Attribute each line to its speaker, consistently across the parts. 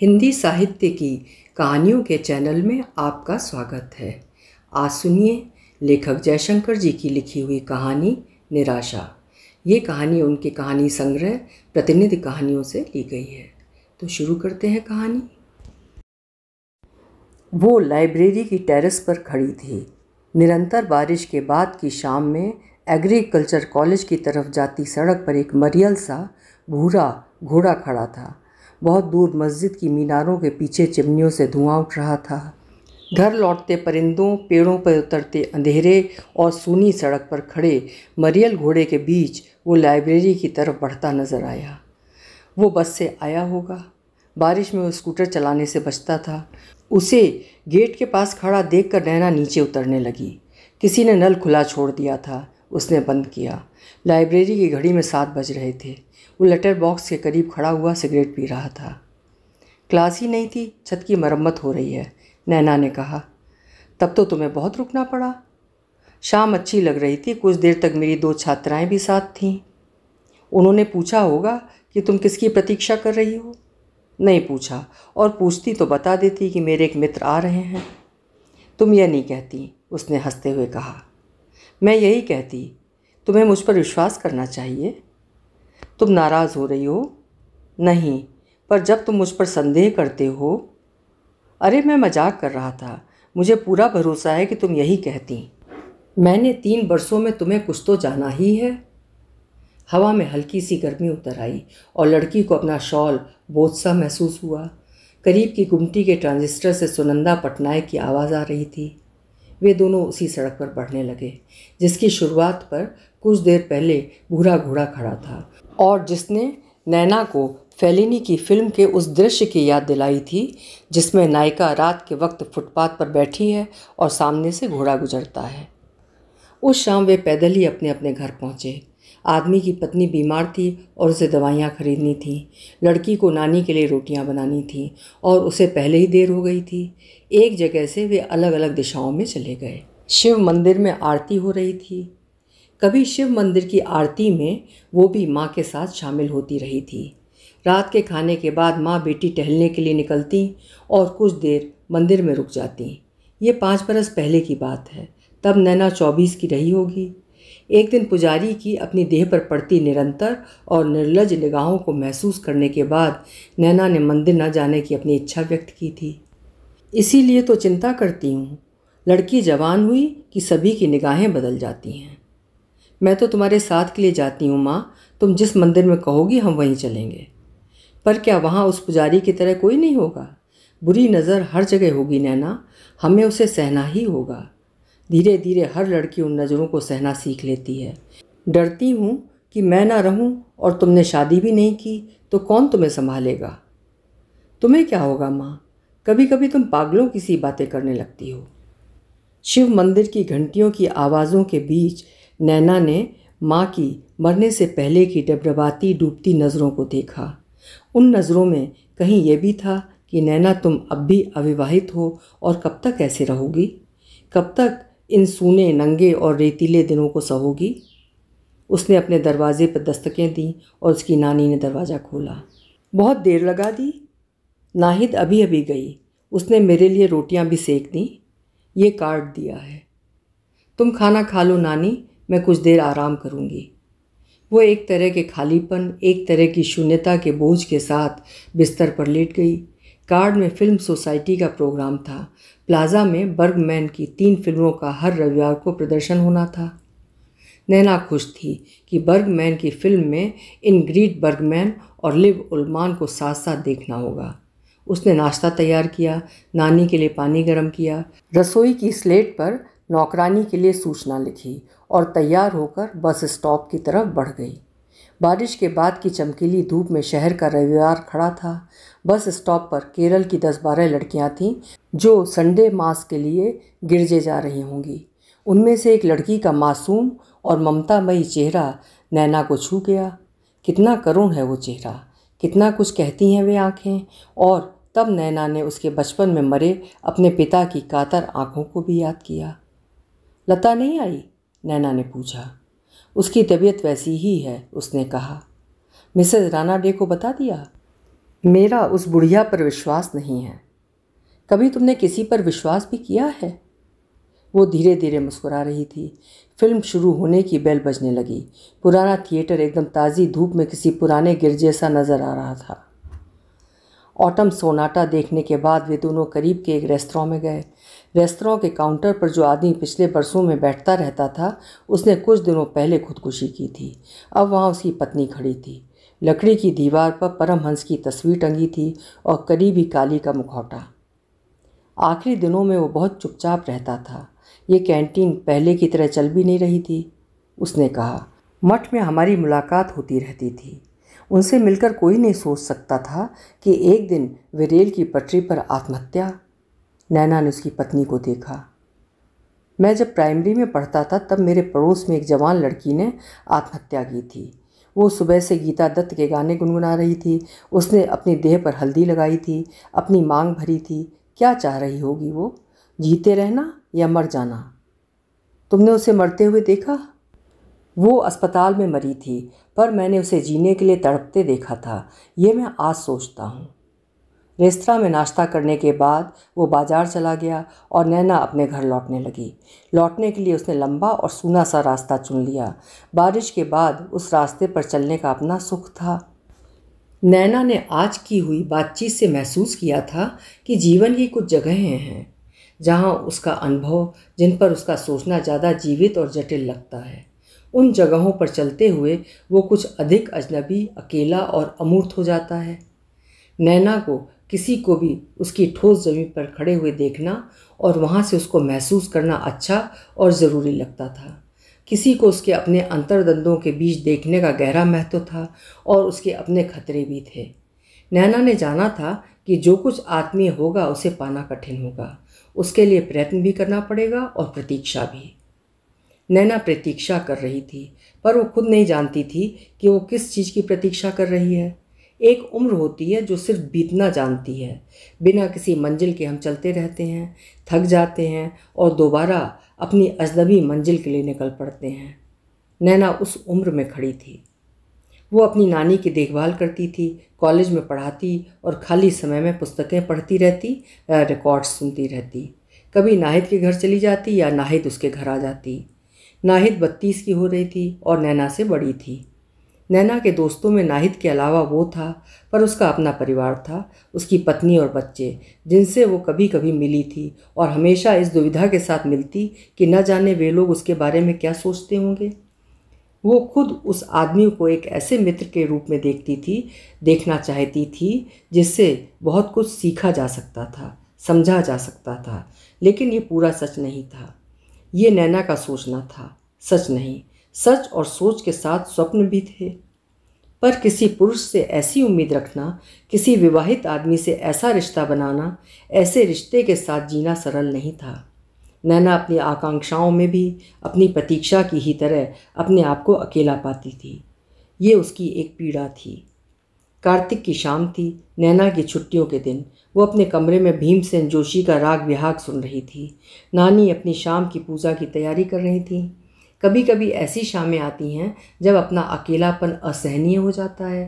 Speaker 1: हिंदी साहित्य की कहानियों के चैनल में आपका स्वागत है आज सुनिए लेखक जयशंकर जी की लिखी हुई कहानी निराशा ये कहानी उनके कहानी संग्रह प्रतिनिधि कहानियों से ली गई है तो शुरू करते हैं कहानी वो लाइब्रेरी की टेरेस पर खड़ी थी निरंतर बारिश के बाद की शाम में एग्रीकल्चर कॉलेज की तरफ जाती सड़क पर एक मरियल सा भूरा घोड़ा खड़ा था बहुत दूर मस्जिद की मीनारों के पीछे चिमनियों से धुआं उठ रहा था घर लौटते परिंदों पेड़ों पर उतरते अंधेरे और सूनी सड़क पर खड़े मरियल घोड़े के बीच वो लाइब्रेरी की तरफ बढ़ता नजर आया वो बस से आया होगा बारिश में वो स्कूटर चलाने से बचता था उसे गेट के पास खड़ा देख कर नैना नीचे उतरने लगी किसी ने नल खुला छोड़ दिया था उसने बंद किया लाइब्रेरी की घड़ी में सात बज रहे थे वो लेटर बॉक्स के करीब खड़ा हुआ सिगरेट पी रहा था क्लास ही नहीं थी छत की मरम्मत हो रही है नैना ने कहा तब तो तुम्हें बहुत रुकना पड़ा शाम अच्छी लग रही थी कुछ देर तक मेरी दो छात्राएं भी साथ थीं उन्होंने पूछा होगा कि तुम किसकी प्रतीक्षा कर रही हो नहीं पूछा और पूछती तो बता देती कि मेरे एक मित्र आ रहे हैं तुम यह नहीं कहती उसने हंसते हुए कहा मैं यही कहती तुम्हें मुझ पर विश्वास करना चाहिए तुम नाराज़ हो रही हो नहीं पर जब तुम मुझ पर संदेह करते हो अरे मैं मजाक कर रहा था मुझे पूरा भरोसा है कि तुम यही कहती मैंने तीन बरसों में तुम्हें कुछ तो जाना ही है हवा में हल्की सी गर्मी उतर आई और लड़की को अपना शॉल बोझ सा महसूस हुआ करीब की गुमटी के ट्रांजिस्टर से सुनंदा पटनायक की आवाज़ आ रही थी वे दोनों उसी सड़क पर बढ़ने लगे जिसकी शुरुआत पर कुछ देर पहले भूरा घोड़ा खड़ा था और जिसने नैना को फेलिनी की फिल्म के उस दृश्य की याद दिलाई थी जिसमें नायिका रात के वक्त फुटपाथ पर बैठी है और सामने से घोड़ा गुजरता है उस शाम वे पैदल ही अपने अपने घर पहुँचे आदमी की पत्नी बीमार थी और उसे दवाइयाँ खरीदनी थी लड़की को नानी के लिए रोटियाँ बनानी थी और उसे पहले ही देर हो गई थी एक जगह से वे अलग अलग दिशाओं में चले गए शिव मंदिर में आरती हो रही थी कभी शिव मंदिर की आरती में वो भी माँ के साथ शामिल होती रही थी रात के खाने के बाद माँ बेटी टहलने के लिए निकलती और कुछ देर मंदिर में रुक जाती ये पाँच बरस पहले की बात है तब नैना चौबीस की रही होगी एक दिन पुजारी की अपनी देह पर पड़ती निरंतर और निर्लज निगाहों को महसूस करने के बाद नैना ने मंदिर न जाने की अपनी इच्छा व्यक्त की थी इसीलिए तो चिंता करती हूँ लड़की जवान हुई कि सभी की निगाहें बदल जाती हैं मैं तो तुम्हारे साथ के लिए जाती हूँ माँ तुम जिस मंदिर में कहोगी हम वहीं चलेंगे पर क्या वहाँ उस पुजारी की तरह कोई नहीं होगा बुरी नज़र हर जगह होगी नैना हमें उसे सहना ही होगा धीरे धीरे हर लड़की उन नज़रों को सहना सीख लेती है डरती हूँ कि मैं ना रहूँ और तुमने शादी भी नहीं की तो कौन तुम्हें संभालेगा तुम्हें क्या होगा माँ कभी कभी तुम पागलों की सी बातें करने लगती हो शिव मंदिर की घंटियों की आवाज़ों के बीच नैना ने माँ की मरने से पहले की डबडबाती डूबती नज़रों को देखा उन नज़रों में कहीं यह भी था कि नैना तुम अब भी अविवाहित हो और कब तक ऐसे रहोगी कब तक इन सूने नंगे और रेतीले दिनों को सहोगी उसने अपने दरवाजे पर दस्तकें दी और उसकी नानी ने दरवाज़ा खोला बहुत देर लगा दी नाहिद अभी अभी गई उसने मेरे लिए रोटियां भी सेक दी ये कार्ड दिया है तुम खाना खा लो नानी मैं कुछ देर आराम करूँगी वो एक तरह के खालीपन एक तरह की शून्यता के बोझ के साथ बिस्तर पर लेट गई कार्ड में फिल्म सोसाइटी का प्रोग्राम था प्लाजा में बर्गमैन की तीन फिल्मों का हर रविवार को प्रदर्शन होना था नैना खुश थी कि बर्गमैन की फिल्म में इन ग्रीट बर्गमैन और लिव उलमान को साथ साथ देखना होगा उसने नाश्ता तैयार किया नानी के लिए पानी गर्म किया रसोई की स्लेट पर नौकरानी के लिए सूचना लिखी और तैयार होकर बस स्टॉप की तरफ बढ़ गई बारिश के बाद की चमकीली धूप में शहर का रविवार खड़ा था बस स्टॉप पर केरल की दस बारह लड़कियां थीं जो संडे मास के लिए गिरजे जा रही होंगी उनमें से एक लड़की का मासूम और ममतामयी चेहरा नैना को छू गया कितना करुण है वो चेहरा कितना कुछ कहती हैं वे आँखें और तब नैना ने उसके बचपन में मरे अपने पिता की कातर आँखों को भी याद किया लता नहीं आई नैना ने पूछा उसकी तबीयत वैसी ही है उसने कहा मिसेज राना डे को बता दिया मेरा उस बुढ़िया पर विश्वास नहीं है कभी तुमने किसी पर विश्वास भी किया है वो धीरे धीरे मुस्कुरा रही थी फिल्म शुरू होने की बेल बजने लगी पुराना थिएटर एकदम ताज़ी धूप में किसी पुराने गिरजे सा नज़र आ रहा था ऑटम सोनाटा देखने के बाद वे दोनों करीब के एक रेस्तरा में गए रेस्तरा के काउंटर पर जो आदमी पिछले बरसों में बैठता रहता था उसने कुछ दिनों पहले खुदकुशी की थी अब वहाँ उसकी पत्नी खड़ी थी लकड़ी की दीवार पर परमहंस की तस्वीर टंगी थी और करीबी काली का मुखौटा आखिरी दिनों में वो बहुत चुपचाप रहता था ये कैंटीन पहले की तरह चल भी नहीं रही थी उसने कहा मठ में हमारी मुलाकात होती रहती थी उनसे मिलकर कोई नहीं सोच सकता था कि एक दिन वे रेल की पटरी पर आत्महत्या नैना ने उसकी पत्नी को देखा मैं जब प्राइमरी में पढ़ता था तब मेरे पड़ोस में एक जवान लड़की ने आत्महत्या की थी वो सुबह से गीता दत्त के गाने गुनगुना रही थी उसने अपने देह पर हल्दी लगाई थी अपनी मांग भरी थी क्या चाह रही होगी वो जीते रहना या मर जाना तुमने उसे मरते हुए देखा वो अस्पताल में मरी थी पर मैंने उसे जीने के लिए तड़पते देखा था ये मैं आज सोचता हूँ रेस्तरा में नाश्ता करने के बाद वो बाजार चला गया और नैना अपने घर लौटने लगी लौटने के लिए उसने लंबा और सूना सा रास्ता चुन लिया बारिश के बाद उस रास्ते पर चलने का अपना सुख था नैना ने आज की हुई बातचीत से महसूस किया था कि जीवन की कुछ जगहें हैं जहाँ उसका अनुभव जिन पर उसका सोचना ज़्यादा जीवित और जटिल लगता है उन जगहों पर चलते हुए वो कुछ अधिक अजनबी अकेला और अमूर्त हो जाता है नैना को किसी को भी उसकी ठोस जमीन पर खड़े हुए देखना और वहाँ से उसको महसूस करना अच्छा और ज़रूरी लगता था किसी को उसके अपने अंतरदंदों के बीच देखने का गहरा महत्व था और उसके अपने खतरे भी थे नैना ने जाना था कि जो कुछ आत्मीय होगा उसे पाना कठिन होगा उसके लिए प्रयत्न भी करना पड़ेगा और प्रतीक्षा भी नैना प्रतीक्षा कर रही थी पर वो खुद नहीं जानती थी कि वो किस चीज़ की प्रतीक्षा कर रही है एक उम्र होती है जो सिर्फ बीतना जानती है बिना किसी मंजिल के हम चलते रहते हैं थक जाते हैं और दोबारा अपनी अजनबी मंजिल के लिए निकल पड़ते हैं नैना उस उम्र में खड़ी थी वो अपनी नानी की देखभाल करती थी कॉलेज में पढ़ाती और खाली समय में पुस्तकें पढ़ती रहती रिकॉर्ड सुनती रहती कभी नाहिद के घर चली जाती या नाहिद उसके घर आ जाती नाहिद बत्तीस की हो रही थी और नैना से बड़ी थी नैना के दोस्तों में नाहिद के अलावा वो था पर उसका अपना परिवार था उसकी पत्नी और बच्चे जिनसे वो कभी कभी मिली थी और हमेशा इस दुविधा के साथ मिलती कि न जाने वे लोग उसके बारे में क्या सोचते होंगे वो खुद उस आदमी को एक ऐसे मित्र के रूप में देखती थी देखना चाहती थी जिससे बहुत कुछ सीखा जा सकता था समझा जा सकता था लेकिन ये पूरा सच नहीं था ये नैना का सोचना था सच नहीं सच और सोच के साथ स्वप्न भी थे पर किसी पुरुष से ऐसी उम्मीद रखना किसी विवाहित आदमी से ऐसा रिश्ता बनाना ऐसे रिश्ते के साथ जीना सरल नहीं था नैना अपनी आकांक्षाओं में भी अपनी प्रतीक्षा की ही तरह अपने आप को अकेला पाती थी ये उसकी एक पीड़ा थी कार्तिक की शाम थी नैना की छुट्टियों के दिन वो अपने कमरे में भीमसेन जोशी का राग विहाग सुन रही थी नानी अपनी शाम की पूजा की तैयारी कर रही थी कभी कभी ऐसी शामें आती हैं जब अपना अकेलापन असहनीय हो जाता है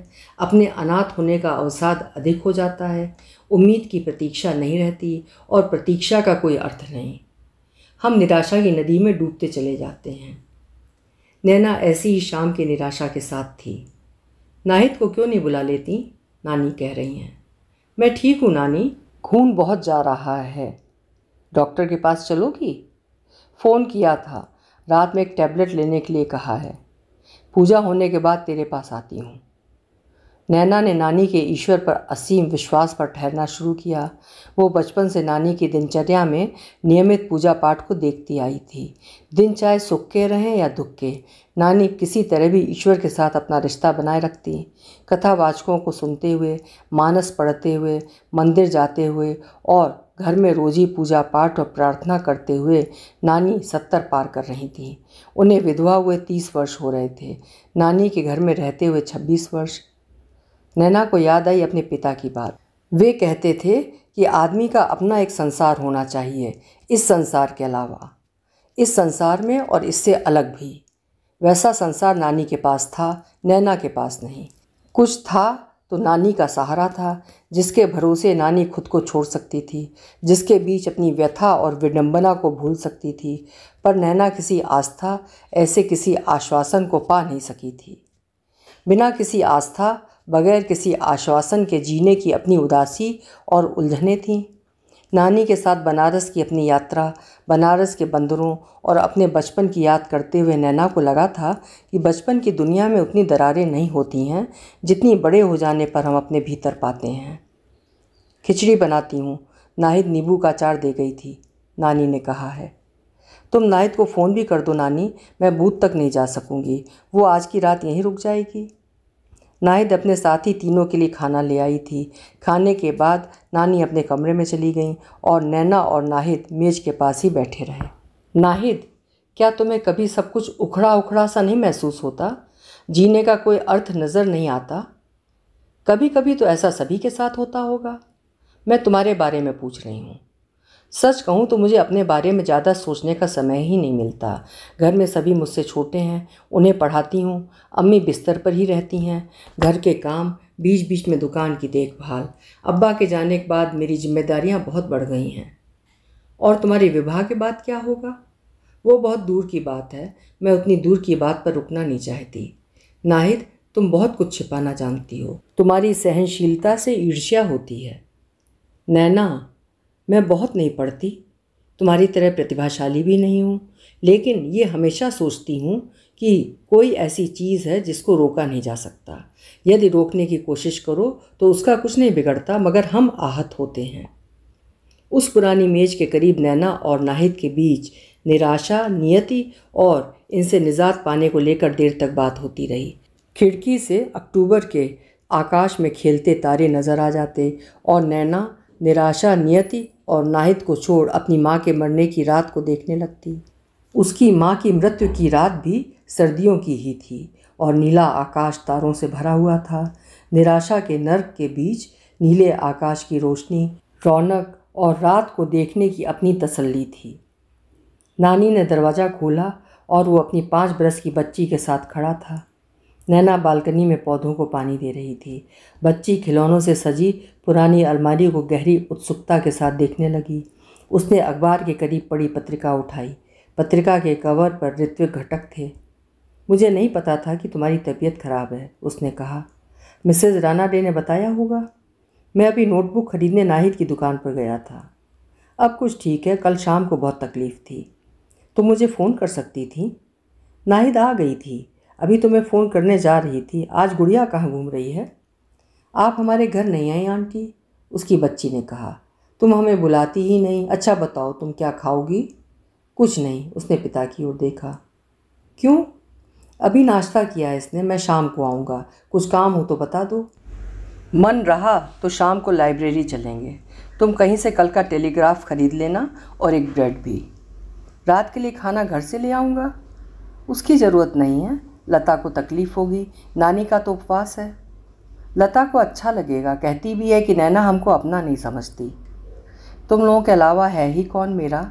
Speaker 1: अपने अनाथ होने का अवसाद अधिक हो जाता है उम्मीद की प्रतीक्षा नहीं रहती और प्रतीक्षा का कोई अर्थ नहीं हम निराशा की नदी में डूबते चले जाते हैं नैना ऐसी ही शाम की निराशा के साथ थी नाहिद को क्यों नहीं बुला लेती नानी कह रही हैं मैं ठीक हूँ नानी खून बहुत जा रहा है डॉक्टर के पास चलोगी फ़ोन किया था रात में एक टैबलेट लेने के लिए कहा है पूजा होने के बाद तेरे पास आती हूँ नैना ने नानी के ईश्वर पर असीम विश्वास पर ठहरना शुरू किया वो बचपन से नानी की दिनचर्या में नियमित पूजा पाठ को देखती आई थी दिन चाहे सुख के रहें या दुख के नानी किसी तरह भी ईश्वर के साथ अपना रिश्ता बनाए रखती कथावाचकों को सुनते हुए मानस पढ़ते हुए मंदिर जाते हुए और घर में रोजी पूजा पाठ और प्रार्थना करते हुए नानी सत्तर पार कर रही थी उन्हें विधवा हुए तीस वर्ष हो रहे थे नानी के घर में रहते हुए छब्बीस वर्ष नैना को याद आई अपने पिता की बात वे कहते थे कि आदमी का अपना एक संसार होना चाहिए इस संसार के अलावा इस संसार में और इससे अलग भी वैसा संसार नानी के पास था नैना के पास नहीं कुछ था तो नानी का सहारा था जिसके भरोसे नानी खुद को छोड़ सकती थी जिसके बीच अपनी व्यथा और विडंबना को भूल सकती थी पर नैना किसी आस्था ऐसे किसी आश्वासन को पा नहीं सकी थी बिना किसी आस्था बगैर किसी आश्वासन के जीने की अपनी उदासी और उलझने थीं नानी के साथ बनारस की अपनी यात्रा बनारस के बंदरों और अपने बचपन की याद करते हुए नैना को लगा था कि बचपन की दुनिया में उतनी दरारें नहीं होती हैं जितनी बड़े हो जाने पर हम अपने भीतर पाते हैं खिचड़ी बनाती हूँ नाहिद नींबू का अचार दे गई थी नानी ने कहा है तुम नाहिद को फ़ोन भी कर दो नानी मैं बूथ तक नहीं जा सकूँगी वो आज की रात यहीं रुक जाएगी नाहिद अपने साथी तीनों के लिए खाना ले आई थी खाने के बाद नानी अपने कमरे में चली गई और नैना और नाहिद मेज के पास ही बैठे रहे नाहिद क्या तुम्हें कभी सब कुछ उखड़ा उखड़ा सा नहीं महसूस होता जीने का कोई अर्थ नज़र नहीं आता कभी कभी तो ऐसा सभी के साथ होता होगा मैं तुम्हारे बारे में पूछ रही हूँ सच कहूँ तो मुझे अपने बारे में ज़्यादा सोचने का समय ही नहीं मिलता घर में सभी मुझसे छोटे हैं उन्हें पढ़ाती हूँ अम्मी बिस्तर पर ही रहती हैं घर के काम बीच बीच में दुकान की देखभाल अब्बा के जाने के बाद मेरी जिम्मेदारियाँ बहुत बढ़ गई हैं और तुम्हारे विवाह के बाद क्या होगा वो बहुत दूर की बात है मैं उतनी दूर की बात पर रुकना नहीं चाहती नाहिद तुम बहुत कुछ छिपाना जानती हो तुम्हारी सहनशीलता से ईर्ष्या होती है नैना मैं बहुत नहीं पढ़ती तुम्हारी तरह प्रतिभाशाली भी नहीं हूँ लेकिन ये हमेशा सोचती हूँ कि कोई ऐसी चीज़ है जिसको रोका नहीं जा सकता यदि रोकने की कोशिश करो तो उसका कुछ नहीं बिगड़ता मगर हम आहत होते हैं उस पुरानी मेज के करीब नैना और नाहिद के बीच निराशा नियति और इनसे निजात पाने को लेकर देर तक बात होती रही खिड़की से अक्टूबर के आकाश में खेलते तारे नज़र आ जाते और नैना निराशा नियति और नाहिद को छोड़ अपनी माँ के मरने की रात को देखने लगती उसकी माँ की मृत्यु की रात भी सर्दियों की ही थी और नीला आकाश तारों से भरा हुआ था निराशा के नर्क के बीच नीले आकाश की रोशनी रौनक और रात को देखने की अपनी तसल्ली थी नानी ने दरवाज़ा खोला और वो अपनी पाँच बरस की बच्ची के साथ खड़ा था नैना बालकनी में पौधों को पानी दे रही थी बच्ची खिलौनों से सजी पुरानी अलमारी को गहरी उत्सुकता के साथ देखने लगी उसने अखबार के करीब पड़ी पत्रिका उठाई पत्रिका के कवर पर ऋत्विक घटक थे मुझे नहीं पता था कि तुम्हारी तबीयत खराब है उसने कहा मिसेज राना डे ने बताया होगा मैं अभी नोटबुक खरीदने नाहिद की दुकान पर गया था अब कुछ ठीक है कल शाम को बहुत तकलीफ़ थी तुम मुझे फ़ोन कर सकती थी नाहिद आ गई थी अभी तो मैं फ़ोन करने जा रही थी आज गुड़िया कहाँ घूम रही है आप हमारे घर नहीं आई आंटी उसकी बच्ची ने कहा तुम हमें बुलाती ही नहीं अच्छा बताओ तुम क्या खाओगी कुछ नहीं उसने पिता की ओर देखा क्यों अभी नाश्ता किया है इसने मैं शाम को आऊँगा कुछ काम हो तो बता दो मन रहा तो शाम को लाइब्रेरी चलेंगे तुम कहीं से कल का टेलीग्राफ ख़रीद लेना और एक ब्रेड भी रात के लिए खाना घर से ले आऊँगा उसकी ज़रूरत नहीं है लता को तकलीफ़ होगी नानी का तो उपवास है लता को अच्छा लगेगा कहती भी है कि नैना हमको अपना नहीं समझती तुम लोगों के अलावा है ही कौन मेरा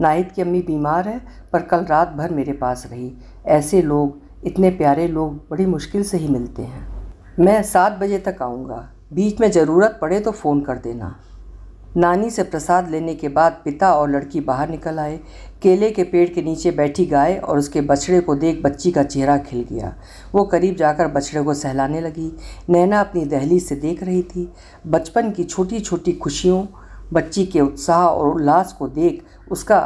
Speaker 1: नाहिद की अम्मी बीमार है पर कल रात भर मेरे पास रही ऐसे लोग इतने प्यारे लोग बड़ी मुश्किल से ही मिलते हैं मैं सात बजे तक आऊँगा बीच में ज़रूरत पड़े तो फ़ोन कर देना नानी से प्रसाद लेने के बाद पिता और लड़की बाहर निकल आए केले के पेड़ के नीचे बैठी गाय और उसके बछड़े को देख बच्ची का चेहरा खिल गया वो करीब जाकर बछड़े को सहलाने लगी नैना अपनी दहली से देख रही थी बचपन की छोटी छोटी खुशियों बच्ची के उत्साह और उल्लास को देख उसका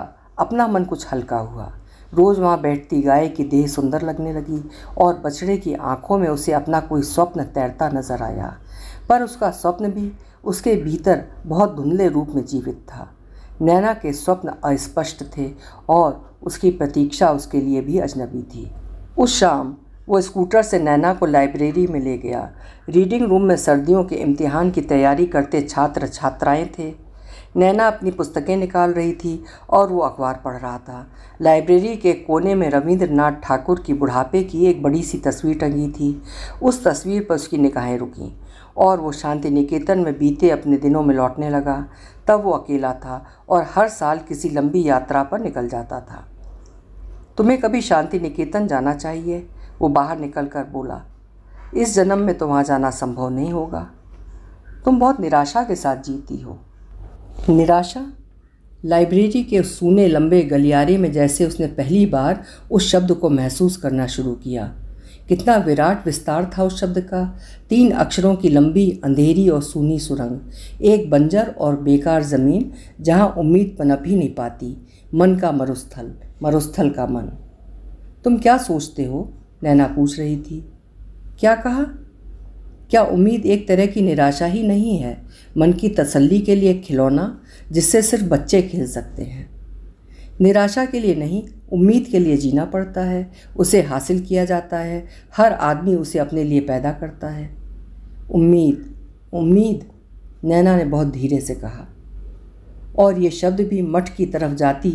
Speaker 1: अपना मन कुछ हल्का हुआ रोज़ वहाँ बैठती गाय की देह सुंदर लगने लगी और बछड़े की आंखों में उसे अपना कोई स्वप्न तैरता नजर आया पर उसका स्वप्न भी उसके भीतर बहुत धुंधले रूप में जीवित था नैना के स्वप्न अस्पष्ट थे और उसकी प्रतीक्षा उसके लिए भी अजनबी थी उस शाम वो स्कूटर से नैना को लाइब्रेरी में ले गया रीडिंग रूम में सर्दियों के इम्तिहान की तैयारी करते छात्र छात्राएं थे नैना अपनी पुस्तकें निकाल रही थी और वो अखबार पढ़ रहा था लाइब्रेरी के कोने में रविंद्रनाथ ठाकुर की बुढ़ापे की एक बड़ी सी तस्वीर टंगी थी उस तस्वीर पर उसकी निगाहें रुकीं और वो शांति निकेतन में बीते अपने दिनों में लौटने लगा तब वो अकेला था और हर साल किसी लंबी यात्रा पर निकल जाता था तुम्हें कभी शांति निकेतन जाना चाहिए वो बाहर निकल कर बोला इस जन्म में तो वहाँ जाना संभव नहीं होगा तुम बहुत निराशा के साथ जीती हो निराशा लाइब्रेरी के सूने लंबे गलियारे में जैसे उसने पहली बार उस शब्द को महसूस करना शुरू किया कितना विराट विस्तार था उस शब्द का तीन अक्षरों की लंबी अंधेरी और सूनी सुरंग एक बंजर और बेकार ज़मीन जहाँ उम्मीद पनप ही नहीं पाती मन का मरुस्थल मरुस्थल का मन तुम क्या सोचते हो नैना पूछ रही थी क्या कहा क्या उम्मीद एक तरह की निराशा ही नहीं है मन की तसल्ली के लिए खिलौना जिससे सिर्फ बच्चे खेल सकते हैं निराशा के लिए नहीं उम्मीद के लिए जीना पड़ता है उसे हासिल किया जाता है हर आदमी उसे अपने लिए पैदा करता है उम्मीद उम्मीद नैना ने बहुत धीरे से कहा और ये शब्द भी मठ की तरफ जाती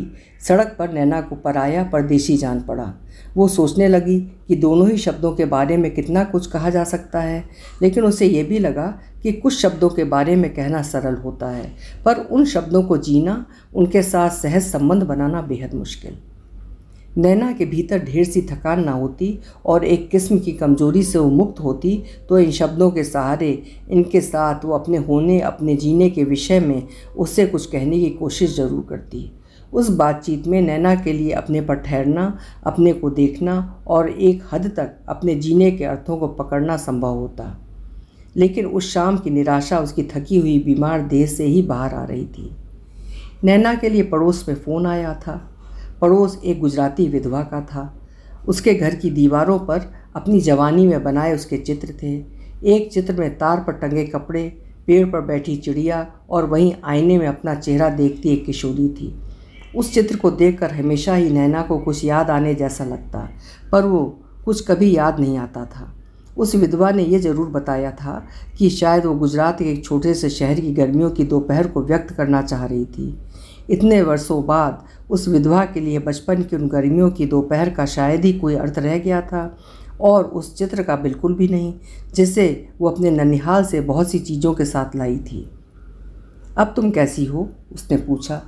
Speaker 1: सड़क पर नैना को पराया परदेशी जान पड़ा वो सोचने लगी कि दोनों ही शब्दों के बारे में कितना कुछ कहा जा सकता है लेकिन उसे ये भी लगा कि कुछ शब्दों के बारे में कहना सरल होता है पर उन शब्दों को जीना उनके साथ सहज संबंध बनाना बेहद मुश्किल नैना के भीतर ढेर सी थकान ना होती और एक किस्म की कमजोरी से वो मुक्त होती तो इन शब्दों के सहारे इनके साथ वो अपने होने अपने जीने के विषय में उससे कुछ कहने की कोशिश ज़रूर करती उस बातचीत में नैना के लिए अपने पर ठहरना अपने को देखना और एक हद तक अपने जीने के अर्थों को पकड़ना संभव होता लेकिन उस शाम की निराशा उसकी थकी हुई बीमार देह से ही बाहर आ रही थी नैना के लिए पड़ोस में फ़ोन आया था पड़ोस एक गुजराती विधवा का था उसके घर की दीवारों पर अपनी जवानी में बनाए उसके चित्र थे एक चित्र में तार पर टंगे कपड़े पेड़ पर बैठी चिड़िया और वहीं आईने में अपना चेहरा देखती एक किशोरी थी उस चित्र को देखकर हमेशा ही नैना को कुछ याद आने जैसा लगता पर वो कुछ कभी याद नहीं आता था उस विधवा ने यह जरूर बताया था कि शायद वो गुजरात के एक छोटे से शहर की गर्मियों की दोपहर को व्यक्त करना चाह रही थी इतने वर्षों बाद उस विधवा के लिए बचपन की उन गर्मियों की दोपहर का शायद ही कोई अर्थ रह गया था और उस चित्र का बिल्कुल भी नहीं जिसे वो अपने ननिहाल से बहुत सी चीज़ों के साथ लाई थी अब तुम कैसी हो उसने पूछा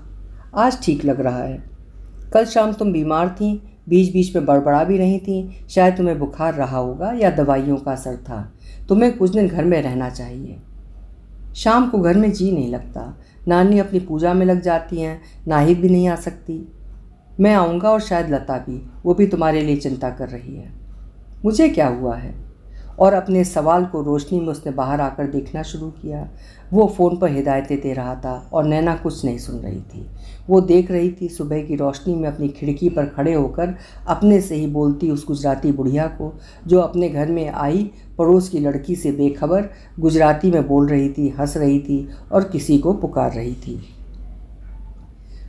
Speaker 1: आज ठीक लग रहा है कल शाम तुम बीमार थी बीच बीच में बड़बड़ा भी रही थी शायद तुम्हें बुखार रहा होगा या दवाइयों का असर था तुम्हें कुछ दिन घर में रहना चाहिए शाम को घर में जी नहीं लगता नानी अपनी पूजा में लग जाती हैं नाही भी नहीं आ सकती मैं आऊँगा और शायद लता भी वो भी तुम्हारे लिए चिंता कर रही है मुझे क्या हुआ है और अपने सवाल को रोशनी में उसने बाहर आकर देखना शुरू किया वो फ़ोन पर हिदायतें दे रहा था और नैना कुछ नहीं सुन रही थी वो देख रही थी सुबह की रोशनी में अपनी खिड़की पर खड़े होकर अपने से ही बोलती उस गुजराती बुढ़िया को जो अपने घर में आई पड़ोस की लड़की से बेखबर गुजराती में बोल रही थी हंस रही थी और किसी को पुकार रही थी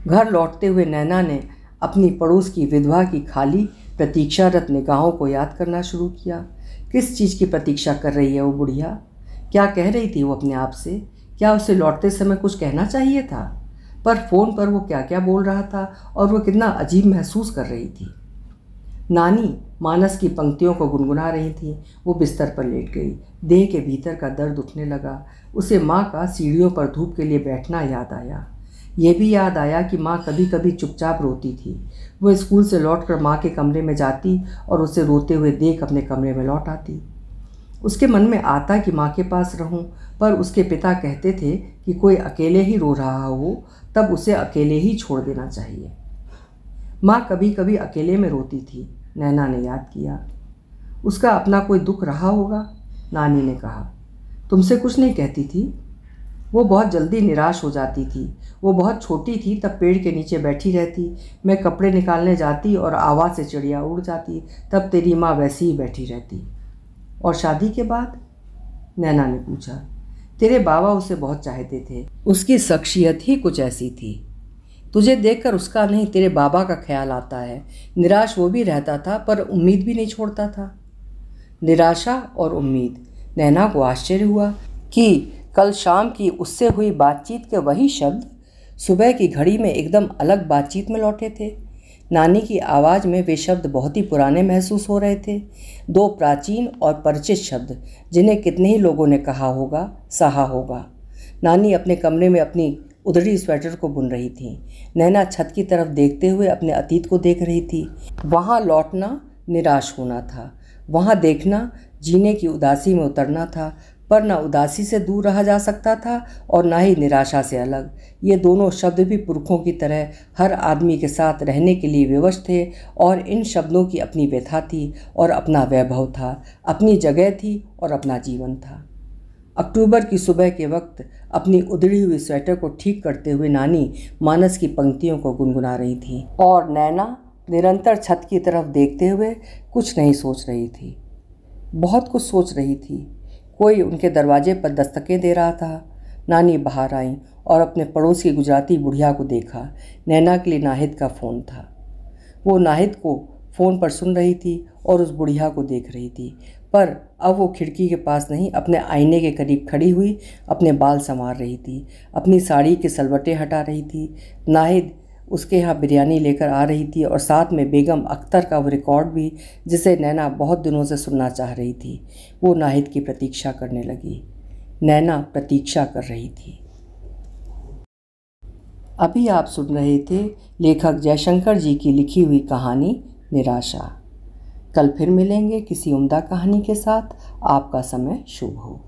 Speaker 1: घर लौटते हुए नैना ने अपनी पड़ोस की विधवा की खाली प्रतीक्षारत निगाहों को याद करना शुरू किया किस चीज़ की प्रतीक्षा कर रही है वो बुढ़िया क्या कह रही थी वो अपने आप से क्या उसे लौटते समय कुछ कहना चाहिए था पर फ़ोन पर वो क्या क्या बोल रहा था और वो कितना अजीब महसूस कर रही थी नानी मानस की पंक्तियों को गुनगुना रही थी वो बिस्तर पर लेट गई देह के भीतर का दर्द उठने लगा उसे माँ का सीढ़ियों पर धूप के लिए बैठना याद आया यह भी याद आया कि माँ कभी कभी चुपचाप रोती थी वो स्कूल से लौटकर माँ के कमरे में जाती और उसे रोते हुए देख अपने कमरे में लौट आती उसके मन में आता कि माँ के पास रहूं पर उसके पिता कहते थे कि कोई अकेले ही रो रहा हो तब उसे अकेले ही छोड़ देना चाहिए माँ कभी कभी अकेले में रोती थी नैना ने याद किया उसका अपना कोई दुख रहा होगा नानी ने कहा तुमसे कुछ नहीं कहती थी वो बहुत जल्दी निराश हो जाती थी वो बहुत छोटी थी तब पेड़ के नीचे बैठी रहती मैं कपड़े निकालने जाती और आवाज़ से चिड़िया उड़ जाती तब तेरी माँ वैसी ही बैठी रहती और शादी के बाद नैना ने पूछा तेरे बाबा उसे बहुत चाहते थे उसकी शख्सियत ही कुछ ऐसी थी तुझे देखकर उसका नहीं तेरे बाबा का ख्याल आता है निराश वो भी रहता था पर उम्मीद भी नहीं छोड़ता था निराशा और उम्मीद नैना को आश्चर्य हुआ कि कल शाम की उससे हुई बातचीत के वही शब्द सुबह की घड़ी में एकदम अलग बातचीत में लौटे थे नानी की आवाज़ में वे शब्द बहुत ही पुराने महसूस हो रहे थे दो प्राचीन और परिचित शब्द जिन्हें कितने ही लोगों ने कहा होगा सहा होगा नानी अपने कमरे में अपनी उधड़ी स्वेटर को बुन रही थी नैना छत की तरफ देखते हुए अपने अतीत को देख रही थी वहाँ लौटना निराश होना था वहाँ देखना जीने की उदासी में उतरना था पर न उदासी से दूर रहा जा सकता था और न ही निराशा से अलग ये दोनों शब्द भी पुरखों की तरह हर आदमी के साथ रहने के लिए विवश थे और इन शब्दों की अपनी व्यथा थी और अपना वैभव था अपनी जगह थी और अपना जीवन था अक्टूबर की सुबह के वक्त अपनी उधड़ी हुई स्वेटर को ठीक करते हुए नानी मानस की पंक्तियों को गुनगुना रही थी और नैना निरंतर छत की तरफ देखते हुए कुछ नहीं सोच रही थी बहुत कुछ सोच रही थी कोई उनके दरवाजे पर दस्तकें दे रहा था नानी बाहर आई और अपने पड़ोस की गुजराती बुढ़िया को देखा नैना के लिए नाहिद का फ़ोन था वो नाहिद को फ़ोन पर सुन रही थी और उस बुढ़िया को देख रही थी पर अब वो खिड़की के पास नहीं अपने आईने के करीब खड़ी हुई अपने बाल संवार रही थी अपनी साड़ी के सलवटें हटा रही थी नाहिद उसके यहाँ बिरयानी लेकर आ रही थी और साथ में बेगम अख्तर का वो रिकॉर्ड भी जिसे नैना बहुत दिनों से सुनना चाह रही थी वो नाहिद की प्रतीक्षा करने लगी नैना प्रतीक्षा कर रही थी अभी आप सुन रहे थे लेखक जयशंकर जी की लिखी हुई कहानी निराशा कल फिर मिलेंगे किसी उम्दा कहानी के साथ आपका समय शुभ हो